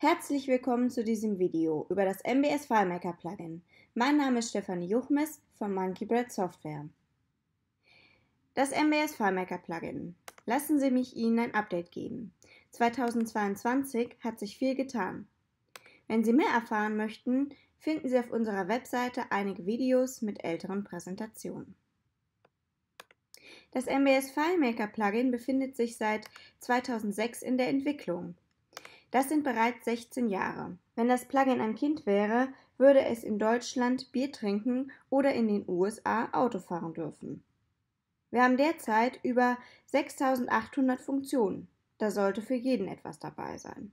Herzlich willkommen zu diesem Video über das MBS FileMaker Plugin. Mein Name ist Stefanie Juchmes von MonkeyBread Software. Das MBS FileMaker Plugin. Lassen Sie mich Ihnen ein Update geben. 2022 hat sich viel getan. Wenn Sie mehr erfahren möchten, finden Sie auf unserer Webseite einige Videos mit älteren Präsentationen. Das MBS FileMaker Plugin befindet sich seit 2006 in der Entwicklung. Das sind bereits 16 Jahre. Wenn das Plugin ein Kind wäre, würde es in Deutschland Bier trinken oder in den USA Auto fahren dürfen. Wir haben derzeit über 6800 Funktionen. Da sollte für jeden etwas dabei sein.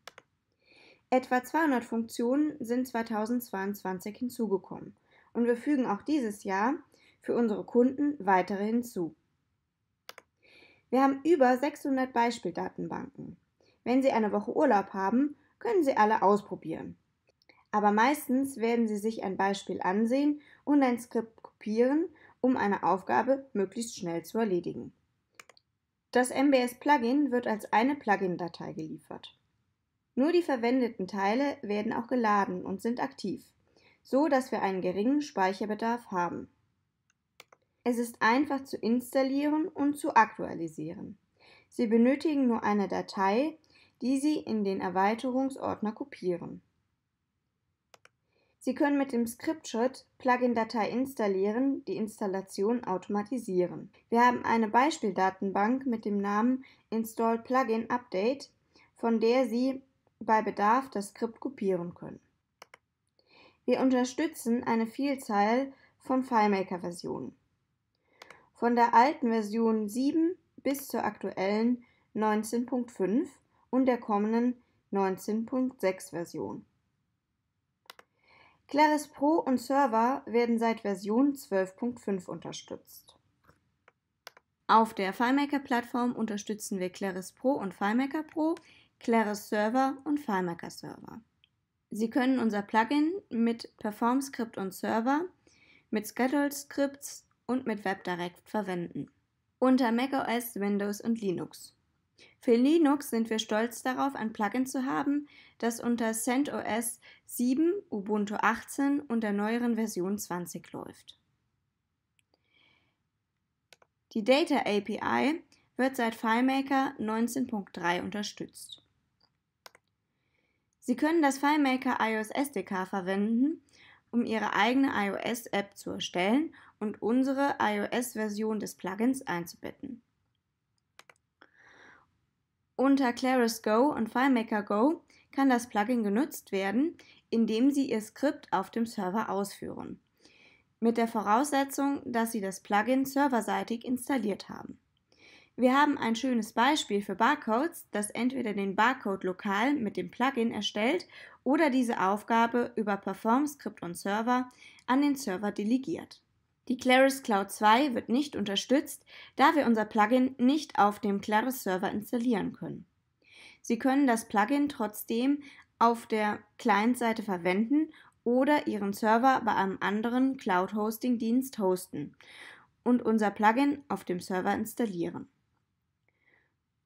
Etwa 200 Funktionen sind 2022 hinzugekommen und wir fügen auch dieses Jahr für unsere Kunden weitere hinzu. Wir haben über 600 Beispieldatenbanken. Wenn Sie eine Woche Urlaub haben, können Sie alle ausprobieren. Aber meistens werden Sie sich ein Beispiel ansehen und ein Skript kopieren, um eine Aufgabe möglichst schnell zu erledigen. Das MBS-Plugin wird als eine Plugin-Datei geliefert. Nur die verwendeten Teile werden auch geladen und sind aktiv, so dass wir einen geringen Speicherbedarf haben. Es ist einfach zu installieren und zu aktualisieren. Sie benötigen nur eine Datei, die Sie in den Erweiterungsordner kopieren. Sie können mit dem Scriptshot Plugin-Datei installieren, die Installation automatisieren. Wir haben eine Beispieldatenbank mit dem Namen Install Plugin Update, von der Sie bei Bedarf das Skript kopieren können. Wir unterstützen eine Vielzahl von FileMaker-Versionen. Von der alten Version 7 bis zur aktuellen 19.5 und der kommenden 19.6 Version. Claris Pro und Server werden seit Version 12.5 unterstützt. Auf der FileMaker-Plattform unterstützen wir Claris Pro und FileMaker Pro, Claris Server und FileMaker Server. Sie können unser Plugin mit PerformScript und Server, mit scheduled Scripts und mit WebDirect verwenden. Unter macOS, Windows und Linux. Für Linux sind wir stolz darauf, ein Plugin zu haben, das unter CentOS 7, Ubuntu 18 und der neueren Version 20 läuft. Die Data API wird seit FileMaker 19.3 unterstützt. Sie können das FileMaker iOS SDK verwenden, um Ihre eigene iOS-App zu erstellen und unsere iOS-Version des Plugins einzubetten. Unter Claris Go und FileMaker Go kann das Plugin genutzt werden, indem Sie Ihr Skript auf dem Server ausführen. Mit der Voraussetzung, dass Sie das Plugin serverseitig installiert haben. Wir haben ein schönes Beispiel für Barcodes, das entweder den Barcode lokal mit dem Plugin erstellt oder diese Aufgabe über Perform Script und Server an den Server delegiert. Die Claris Cloud 2 wird nicht unterstützt, da wir unser Plugin nicht auf dem Claris Server installieren können. Sie können das Plugin trotzdem auf der Client-Seite verwenden oder Ihren Server bei einem anderen Cloud-Hosting-Dienst hosten und unser Plugin auf dem Server installieren.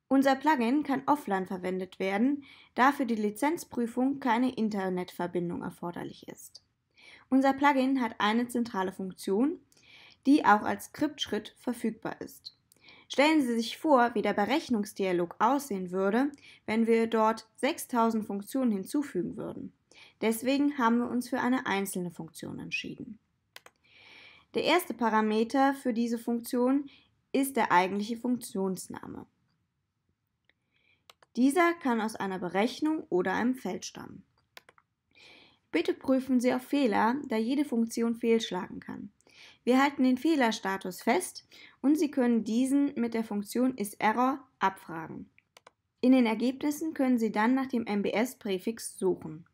Unser Plugin kann offline verwendet werden, da für die Lizenzprüfung keine Internetverbindung erforderlich ist. Unser Plugin hat eine zentrale Funktion die auch als Skriptschritt verfügbar ist. Stellen Sie sich vor, wie der Berechnungsdialog aussehen würde, wenn wir dort 6000 Funktionen hinzufügen würden. Deswegen haben wir uns für eine einzelne Funktion entschieden. Der erste Parameter für diese Funktion ist der eigentliche Funktionsname. Dieser kann aus einer Berechnung oder einem Feld stammen. Bitte prüfen Sie auf Fehler, da jede Funktion fehlschlagen kann. Wir halten den Fehlerstatus fest und Sie können diesen mit der Funktion isError abfragen. In den Ergebnissen können Sie dann nach dem MBS-Präfix suchen.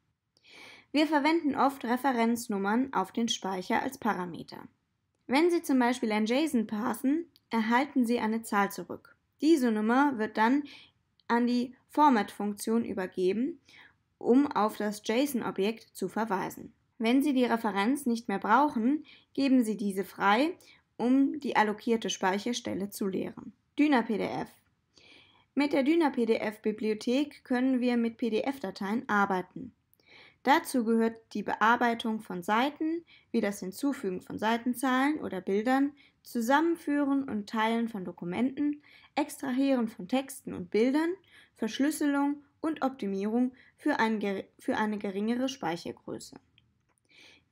Wir verwenden oft Referenznummern auf den Speicher als Parameter. Wenn Sie zum Beispiel ein JSON parsen, erhalten Sie eine Zahl zurück. Diese Nummer wird dann an die Format-Funktion übergeben, um auf das JSON-Objekt zu verweisen. Wenn Sie die Referenz nicht mehr brauchen, geben Sie diese frei, um die allokierte Speicherstelle zu leeren. Dynapdf Mit der dynapdf bibliothek können wir mit PDF-Dateien arbeiten. Dazu gehört die Bearbeitung von Seiten, wie das Hinzufügen von Seitenzahlen oder Bildern, Zusammenführen und Teilen von Dokumenten, Extrahieren von Texten und Bildern, Verschlüsselung und Optimierung für, ein, für eine geringere Speichergröße.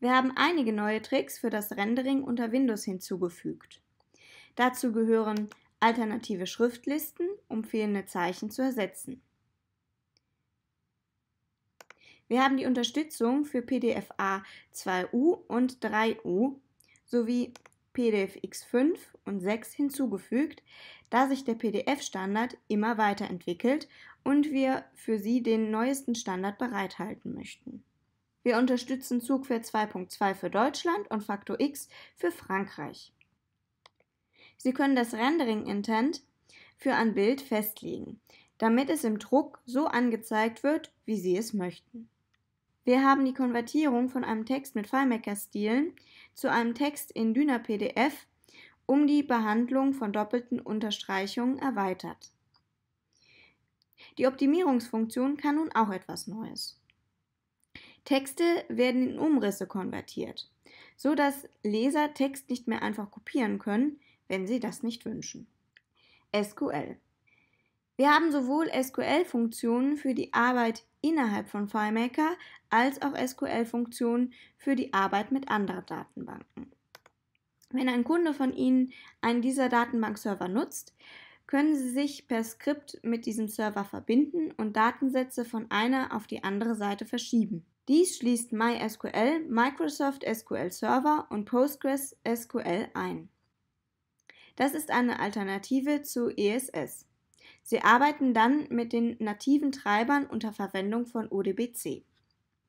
Wir haben einige neue Tricks für das Rendering unter Windows hinzugefügt. Dazu gehören alternative Schriftlisten, um fehlende Zeichen zu ersetzen. Wir haben die Unterstützung für PDFA 2U und 3U sowie PDFX 5 und 6 hinzugefügt, da sich der PDF-Standard immer weiterentwickelt und wir für Sie den neuesten Standard bereithalten möchten. Wir unterstützen Zugpferd 2.2 für Deutschland und Faktor X für Frankreich. Sie können das Rendering-Intent für ein Bild festlegen, damit es im Druck so angezeigt wird, wie Sie es möchten. Wir haben die Konvertierung von einem Text mit FileMaker-Stilen zu einem Text in Dyna PDF um die Behandlung von doppelten Unterstreichungen erweitert. Die Optimierungsfunktion kann nun auch etwas Neues. Texte werden in Umrisse konvertiert, so dass Leser Text nicht mehr einfach kopieren können, wenn sie das nicht wünschen. SQL. Wir haben sowohl SQL-Funktionen für die Arbeit innerhalb von FileMaker als auch SQL-Funktionen für die Arbeit mit anderen Datenbanken. Wenn ein Kunde von Ihnen einen dieser Datenbankserver nutzt, können Sie sich per Skript mit diesem Server verbinden und Datensätze von einer auf die andere Seite verschieben. Dies schließt MySQL, Microsoft SQL Server und Postgres SQL ein. Das ist eine Alternative zu ESS. Sie arbeiten dann mit den nativen Treibern unter Verwendung von ODBC.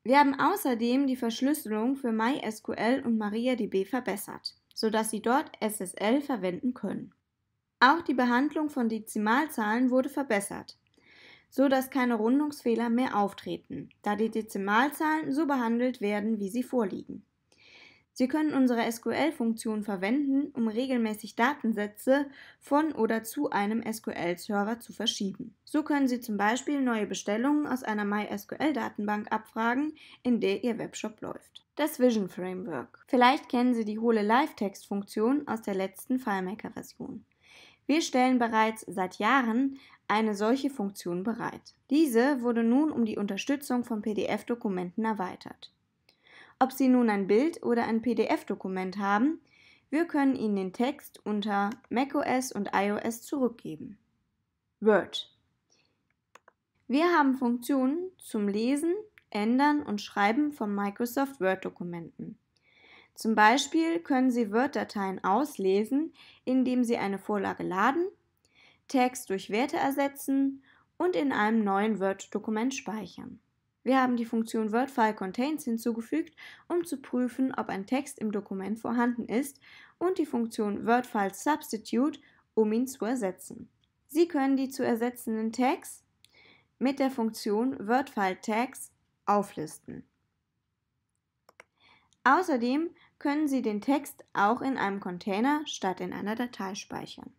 Wir haben außerdem die Verschlüsselung für MySQL und MariaDB verbessert, sodass Sie dort SSL verwenden können. Auch die Behandlung von Dezimalzahlen wurde verbessert, so dass keine Rundungsfehler mehr auftreten, da die Dezimalzahlen so behandelt werden, wie sie vorliegen. Sie können unsere SQL-Funktion verwenden, um regelmäßig Datensätze von oder zu einem SQL-Server zu verschieben. So können Sie zum Beispiel neue Bestellungen aus einer MySQL-Datenbank abfragen, in der Ihr Webshop läuft. Das Vision Framework. Vielleicht kennen Sie die hohle Live-Text-Funktion aus der letzten FileMaker-Version. Wir stellen bereits seit Jahren eine solche Funktion bereit. Diese wurde nun um die Unterstützung von PDF-Dokumenten erweitert. Ob Sie nun ein Bild oder ein PDF-Dokument haben, wir können Ihnen den Text unter macOS und iOS zurückgeben. Word. Wir haben Funktionen zum Lesen, Ändern und Schreiben von Microsoft Word-Dokumenten. Zum Beispiel können Sie Word-Dateien auslesen, indem Sie eine Vorlage laden, Text durch Werte ersetzen und in einem neuen Word-Dokument speichern. Wir haben die Funktion WordFile Contains hinzugefügt, um zu prüfen, ob ein Text im Dokument vorhanden ist und die Funktion WordFile Substitute, um ihn zu ersetzen. Sie können die zu ersetzenden Tags mit der Funktion WordFile Tags auflisten. Außerdem können Sie den Text auch in einem Container statt in einer Datei speichern.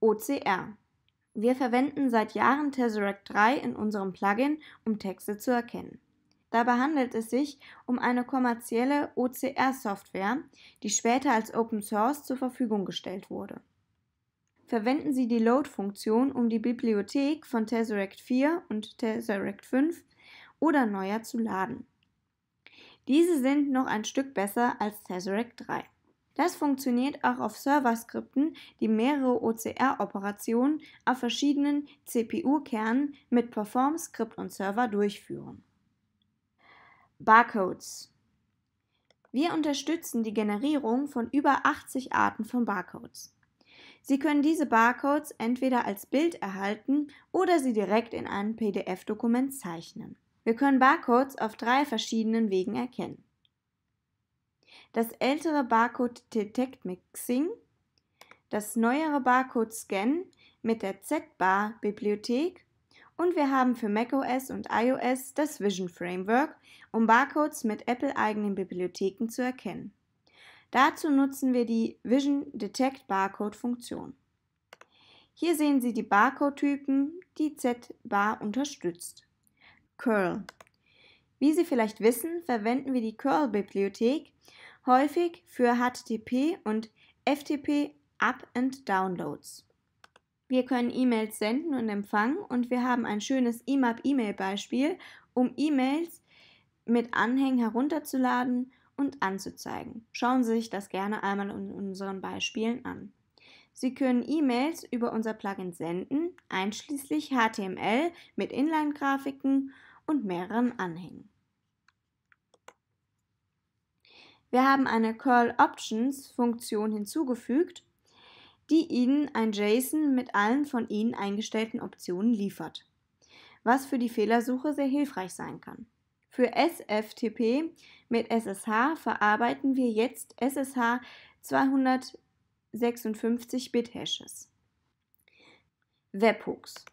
OCR. Wir verwenden seit Jahren Tesseract 3 in unserem Plugin, um Texte zu erkennen. Dabei handelt es sich um eine kommerzielle OCR-Software, die später als Open Source zur Verfügung gestellt wurde. Verwenden Sie die Load-Funktion, um die Bibliothek von Tesseract 4 und Tesseract 5 oder neuer zu laden. Diese sind noch ein Stück besser als Tesseract 3. Das funktioniert auch auf Serverskripten, die mehrere OCR-Operationen auf verschiedenen CPU-Kernen mit Perform, Skript und Server durchführen. Barcodes wir unterstützen die Generierung von über 80 Arten von Barcodes. Sie können diese Barcodes entweder als Bild erhalten oder sie direkt in einem PDF-Dokument zeichnen. Wir können Barcodes auf drei verschiedenen Wegen erkennen. Das ältere Barcode Detect Mixing, das neuere Barcode Scan mit der Z-Bar Bibliothek und wir haben für macOS und iOS das Vision Framework, um Barcodes mit Apple-eigenen Bibliotheken zu erkennen. Dazu nutzen wir die Vision Detect Barcode Funktion. Hier sehen Sie die Barcode-Typen, die Z-Bar unterstützt. Curl. Wie Sie vielleicht wissen, verwenden wir die Curl-Bibliothek häufig für HTTP und FTP Up- und Downloads. Wir können E-Mails senden und empfangen und wir haben ein schönes IMAP-E-Mail-Beispiel, e um E-Mails mit Anhängen herunterzuladen und anzuzeigen. Schauen Sie sich das gerne einmal in unseren Beispielen an. Sie können E-Mails über unser Plugin senden, einschließlich HTML mit Inline-Grafiken und mehreren Anhängen. Wir haben eine Curl Options Funktion hinzugefügt, die Ihnen ein JSON mit allen von Ihnen eingestellten Optionen liefert, was für die Fehlersuche sehr hilfreich sein kann. Für SFTP mit SSH verarbeiten wir jetzt SSH 256-Bit-Hashes. Webhooks.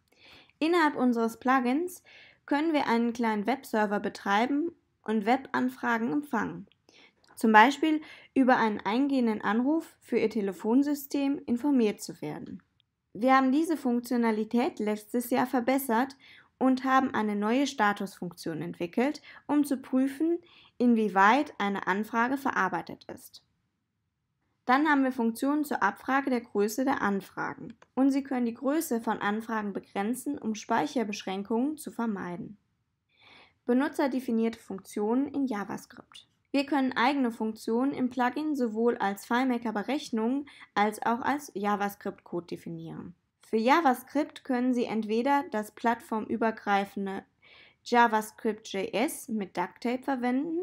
Innerhalb unseres Plugins können wir einen kleinen Webserver betreiben und Webanfragen empfangen. Zum Beispiel über einen eingehenden Anruf für Ihr Telefonsystem informiert zu werden. Wir haben diese Funktionalität letztes Jahr verbessert und haben eine neue Statusfunktion entwickelt, um zu prüfen, inwieweit eine Anfrage verarbeitet ist. Dann haben wir Funktionen zur Abfrage der Größe der Anfragen. Und Sie können die Größe von Anfragen begrenzen, um Speicherbeschränkungen zu vermeiden. Benutzerdefinierte Funktionen in JavaScript. Wir können eigene Funktionen im Plugin sowohl als FileMaker-Berechnungen als auch als JavaScript-Code definieren. Für JavaScript können Sie entweder das plattformübergreifende JavaScript.js mit DuckTape verwenden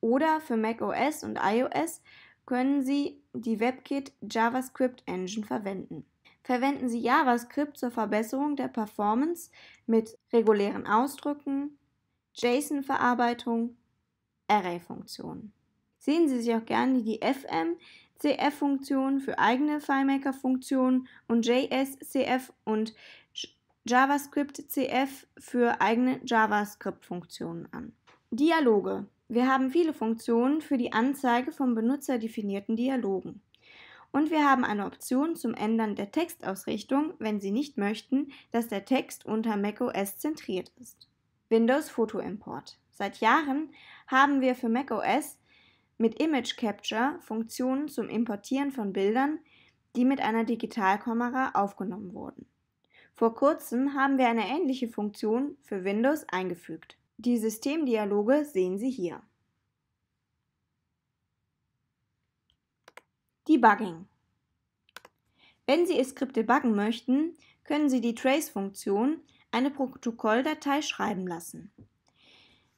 oder für macOS und iOS können Sie die WebKit JavaScript Engine verwenden. Verwenden Sie JavaScript zur Verbesserung der Performance mit regulären Ausdrücken, JSON-Verarbeitung, Array-Funktionen. Sehen Sie sich auch gerne die FM, CF-Funktionen für eigene FileMaker-Funktionen und JSCF und JavaScript CF für eigene JavaScript-Funktionen an. Dialoge wir haben viele Funktionen für die Anzeige von benutzerdefinierten Dialogen. Und wir haben eine Option zum Ändern der Textausrichtung, wenn Sie nicht möchten, dass der Text unter macOS zentriert ist. Windows Photo Import. Seit Jahren haben wir für macOS mit Image Capture Funktionen zum Importieren von Bildern, die mit einer Digitalkamera aufgenommen wurden. Vor kurzem haben wir eine ähnliche Funktion für Windows eingefügt. Die Systemdialoge sehen Sie hier. Debugging. Wenn Sie Ihr Skript debuggen möchten, können Sie die Trace-Funktion eine Protokolldatei schreiben lassen.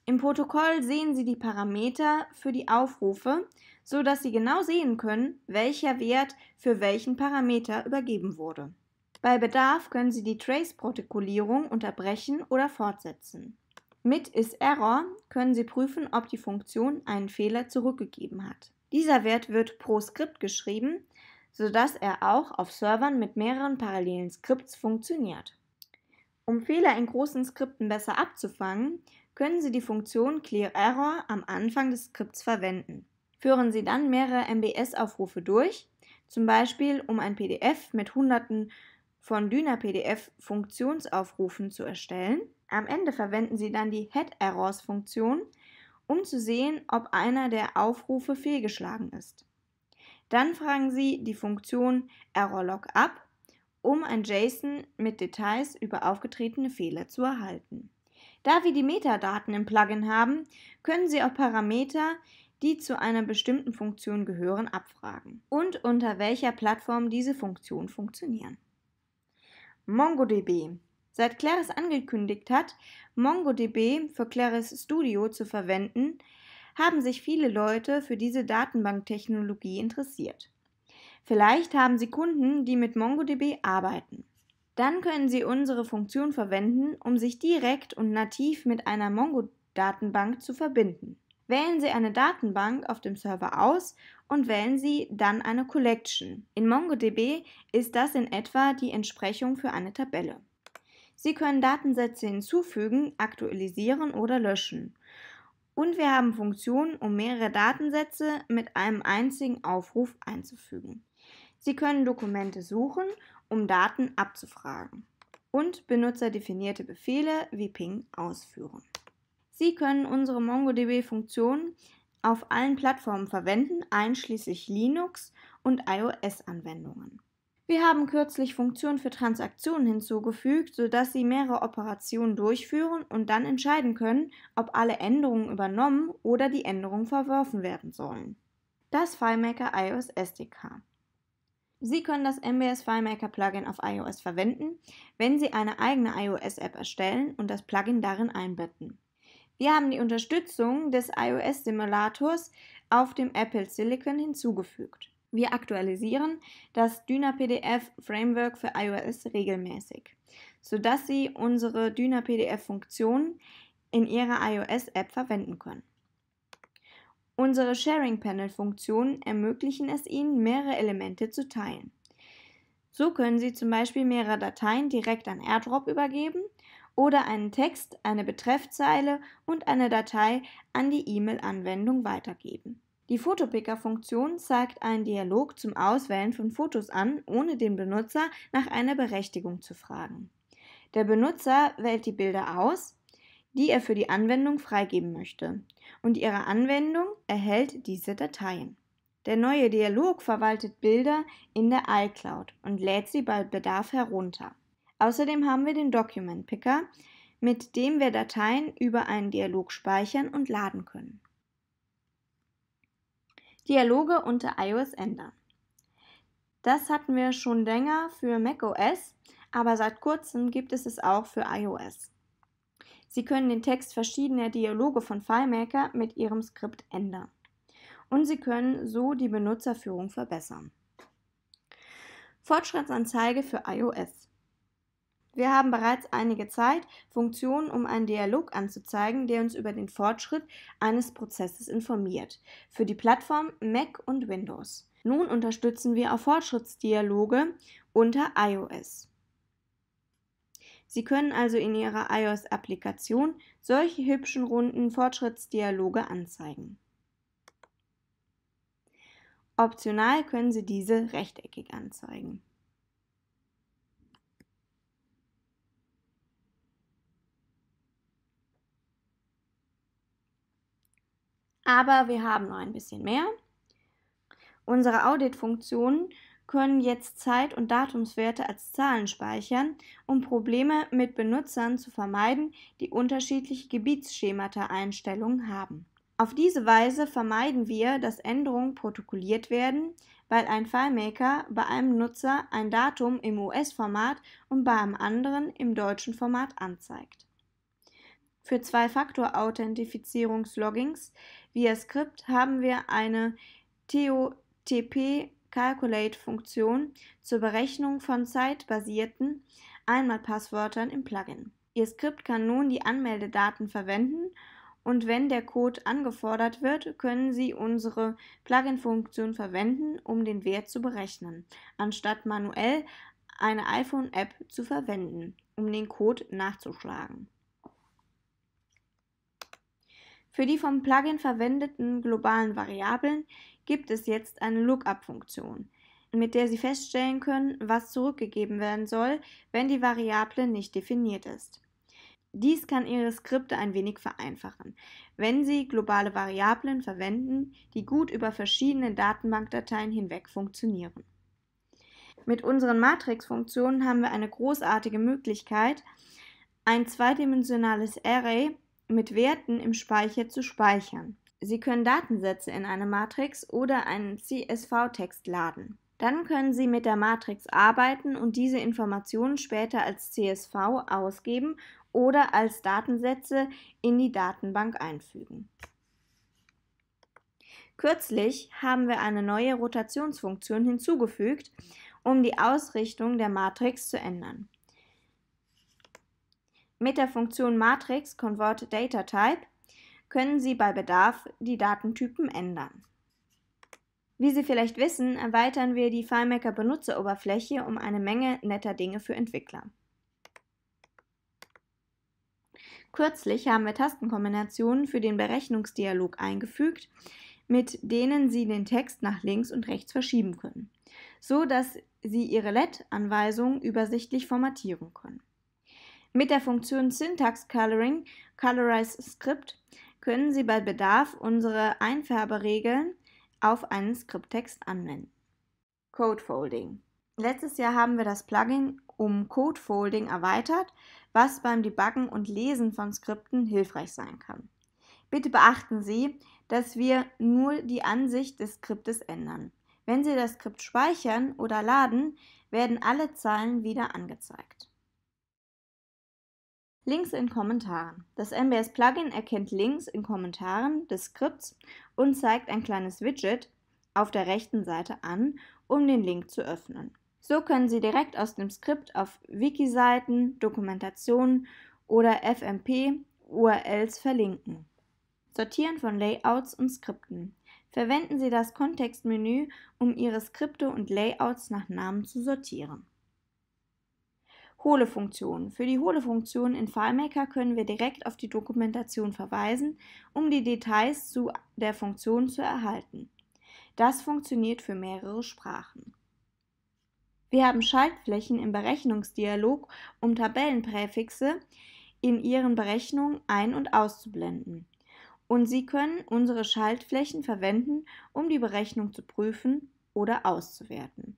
Im Protokoll sehen Sie die Parameter für die Aufrufe, sodass Sie genau sehen können, welcher Wert für welchen Parameter übergeben wurde. Bei Bedarf können Sie die Trace-Protokollierung unterbrechen oder fortsetzen. Mit isError können Sie prüfen, ob die Funktion einen Fehler zurückgegeben hat. Dieser Wert wird pro Skript geschrieben, sodass er auch auf Servern mit mehreren parallelen Skripts funktioniert. Um Fehler in großen Skripten besser abzufangen, können Sie die Funktion clearError am Anfang des Skripts verwenden. Führen Sie dann mehrere MBS-Aufrufe durch, zum Beispiel um ein PDF mit hunderten von Dyna-PDF-Funktionsaufrufen zu erstellen am Ende verwenden Sie dann die Head Errors Funktion, um zu sehen, ob einer der Aufrufe fehlgeschlagen ist. Dann fragen Sie die Funktion ErrorLog ab, um ein JSON mit Details über aufgetretene Fehler zu erhalten. Da wir die Metadaten im Plugin haben, können Sie auch Parameter, die zu einer bestimmten Funktion gehören, abfragen und unter welcher Plattform diese Funktion funktionieren. MongoDB Seit Claris angekündigt hat, MongoDB für Claris Studio zu verwenden, haben sich viele Leute für diese Datenbanktechnologie interessiert. Vielleicht haben Sie Kunden, die mit MongoDB arbeiten. Dann können Sie unsere Funktion verwenden, um sich direkt und nativ mit einer Mongo-Datenbank zu verbinden. Wählen Sie eine Datenbank auf dem Server aus und wählen Sie dann eine Collection. In MongoDB ist das in etwa die Entsprechung für eine Tabelle. Sie können Datensätze hinzufügen, aktualisieren oder löschen. Und wir haben Funktionen, um mehrere Datensätze mit einem einzigen Aufruf einzufügen. Sie können Dokumente suchen, um Daten abzufragen. Und benutzerdefinierte Befehle wie Ping ausführen. Sie können unsere MongoDB-Funktionen auf allen Plattformen verwenden, einschließlich Linux und iOS-Anwendungen. Wir haben kürzlich Funktionen für Transaktionen hinzugefügt, sodass Sie mehrere Operationen durchführen und dann entscheiden können, ob alle Änderungen übernommen oder die Änderungen verworfen werden sollen. Das FileMaker iOS SDK. Sie können das MBS FileMaker Plugin auf iOS verwenden, wenn Sie eine eigene iOS-App erstellen und das Plugin darin einbetten. Wir haben die Unterstützung des iOS-Simulators auf dem Apple Silicon hinzugefügt. Wir aktualisieren das DynaPDF Framework für iOS regelmäßig, sodass Sie unsere dynapdf Funktionen in Ihrer iOS-App verwenden können. Unsere Sharing Panel-Funktionen ermöglichen es Ihnen, mehrere Elemente zu teilen. So können Sie zum Beispiel mehrere Dateien direkt an AirDrop übergeben oder einen Text, eine Betreffzeile und eine Datei an die E-Mail-Anwendung weitergeben. Die Fotopicker-Funktion zeigt einen Dialog zum Auswählen von Fotos an, ohne den Benutzer nach einer Berechtigung zu fragen. Der Benutzer wählt die Bilder aus, die er für die Anwendung freigeben möchte, und ihre Anwendung erhält diese Dateien. Der neue Dialog verwaltet Bilder in der iCloud und lädt sie bei Bedarf herunter. Außerdem haben wir den Document Picker, mit dem wir Dateien über einen Dialog speichern und laden können. Dialoge unter iOS ändern. Das hatten wir schon länger für macOS, aber seit kurzem gibt es es auch für iOS. Sie können den Text verschiedener Dialoge von FileMaker mit Ihrem Skript ändern. Und Sie können so die Benutzerführung verbessern. Fortschrittsanzeige für iOS. Wir haben bereits einige Zeit Funktionen, um einen Dialog anzuzeigen, der uns über den Fortschritt eines Prozesses informiert, für die Plattform Mac und Windows. Nun unterstützen wir auch Fortschrittsdialoge unter iOS. Sie können also in Ihrer iOS-Applikation solche hübschen runden Fortschrittsdialoge anzeigen. Optional können Sie diese rechteckig anzeigen. aber wir haben noch ein bisschen mehr. Unsere Audit-Funktionen können jetzt Zeit- und Datumswerte als Zahlen speichern, um Probleme mit Benutzern zu vermeiden, die unterschiedliche Gebietsschemata-Einstellungen haben. Auf diese Weise vermeiden wir, dass Änderungen protokolliert werden, weil ein FileMaker bei einem Nutzer ein Datum im US-Format und bei einem anderen im deutschen Format anzeigt. Für zwei faktor authentifizierungs loggings Via Script haben wir eine TOTP Calculate-Funktion zur Berechnung von zeitbasierten Einmalpasswörtern im Plugin. Ihr Skript kann nun die Anmeldedaten verwenden und wenn der Code angefordert wird, können Sie unsere Plugin-Funktion verwenden, um den Wert zu berechnen, anstatt manuell eine iPhone-App zu verwenden, um den Code nachzuschlagen. Für die vom Plugin verwendeten globalen Variablen gibt es jetzt eine Lookup-Funktion, mit der Sie feststellen können, was zurückgegeben werden soll, wenn die Variable nicht definiert ist. Dies kann Ihre Skripte ein wenig vereinfachen, wenn Sie globale Variablen verwenden, die gut über verschiedene Datenbankdateien hinweg funktionieren. Mit unseren Matrix-Funktionen haben wir eine großartige Möglichkeit, ein zweidimensionales Array mit Werten im Speicher zu speichern. Sie können Datensätze in eine Matrix oder einen CSV-Text laden. Dann können Sie mit der Matrix arbeiten und diese Informationen später als CSV ausgeben oder als Datensätze in die Datenbank einfügen. Kürzlich haben wir eine neue Rotationsfunktion hinzugefügt, um die Ausrichtung der Matrix zu ändern. Mit der Funktion Matrix Convert Data Type können Sie bei Bedarf die Datentypen ändern. Wie Sie vielleicht wissen, erweitern wir die FileMaker Benutzeroberfläche um eine Menge netter Dinge für Entwickler. Kürzlich haben wir Tastenkombinationen für den Berechnungsdialog eingefügt, mit denen Sie den Text nach links und rechts verschieben können, so dass Sie Ihre LED-Anweisungen übersichtlich formatieren können. Mit der Funktion Syntax Coloring Colorize Script können Sie bei Bedarf unsere Einfärberegeln auf einen Skripttext anwenden. Code Folding. Letztes Jahr haben wir das Plugin um Code Folding erweitert, was beim Debuggen und Lesen von Skripten hilfreich sein kann. Bitte beachten Sie, dass wir nur die Ansicht des Skriptes ändern. Wenn Sie das Skript speichern oder laden, werden alle Zeilen wieder angezeigt. Links in Kommentaren. Das MBS-Plugin erkennt Links in Kommentaren des Skripts und zeigt ein kleines Widget auf der rechten Seite an, um den Link zu öffnen. So können Sie direkt aus dem Skript auf Wiki-Seiten, Dokumentationen oder FMP-URLs verlinken. Sortieren von Layouts und Skripten. Verwenden Sie das Kontextmenü, um Ihre Skripte und Layouts nach Namen zu sortieren. Hohle Funktion. Für die Hohle Funktion in FileMaker können wir direkt auf die Dokumentation verweisen, um die Details zu der Funktion zu erhalten. Das funktioniert für mehrere Sprachen. Wir haben Schaltflächen im Berechnungsdialog, um Tabellenpräfixe in ihren Berechnungen ein- und auszublenden. Und Sie können unsere Schaltflächen verwenden, um die Berechnung zu prüfen oder auszuwerten.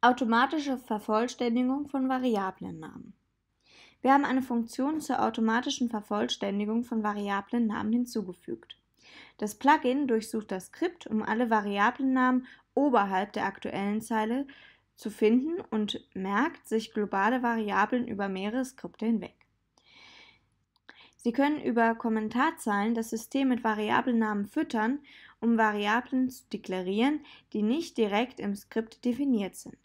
Automatische Vervollständigung von Variablennamen. Wir haben eine Funktion zur automatischen Vervollständigung von Variablennamen hinzugefügt. Das Plugin durchsucht das Skript, um alle Variablennamen oberhalb der aktuellen Zeile zu finden und merkt sich globale Variablen über mehrere Skripte hinweg. Sie können über Kommentarzeilen das System mit Variablennamen füttern um Variablen zu deklarieren, die nicht direkt im Skript definiert sind.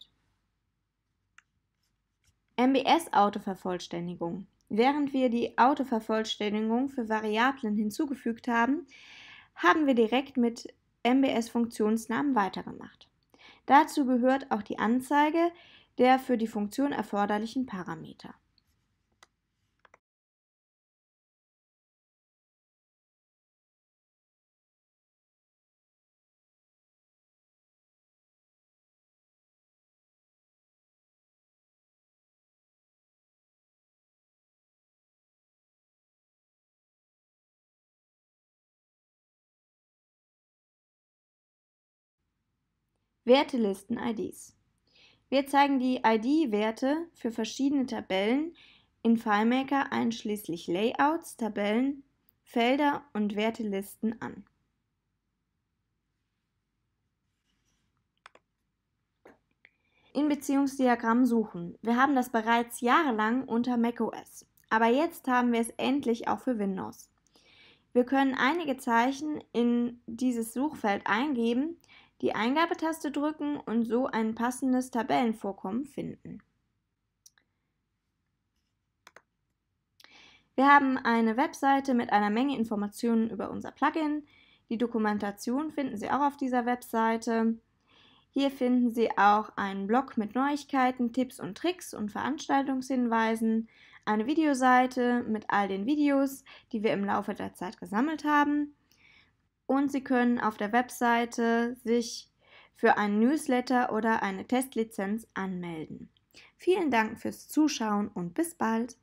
MBS-Autovervollständigung. Während wir die Autovervollständigung für Variablen hinzugefügt haben, haben wir direkt mit MBS-Funktionsnamen weitergemacht. Dazu gehört auch die Anzeige der für die Funktion erforderlichen Parameter. Wertelisten-IDs. Wir zeigen die ID-Werte für verschiedene Tabellen in FileMaker einschließlich Layouts, Tabellen, Felder und Wertelisten an. In Beziehungsdiagramm suchen. Wir haben das bereits jahrelang unter macOS, aber jetzt haben wir es endlich auch für Windows. Wir können einige Zeichen in dieses Suchfeld eingeben, die Eingabetaste drücken und so ein passendes Tabellenvorkommen finden. Wir haben eine Webseite mit einer Menge Informationen über unser Plugin. Die Dokumentation finden Sie auch auf dieser Webseite. Hier finden Sie auch einen Blog mit Neuigkeiten, Tipps und Tricks und Veranstaltungshinweisen, eine Videoseite mit all den Videos, die wir im Laufe der Zeit gesammelt haben und Sie können auf der Webseite sich für einen Newsletter oder eine Testlizenz anmelden. Vielen Dank fürs Zuschauen und bis bald.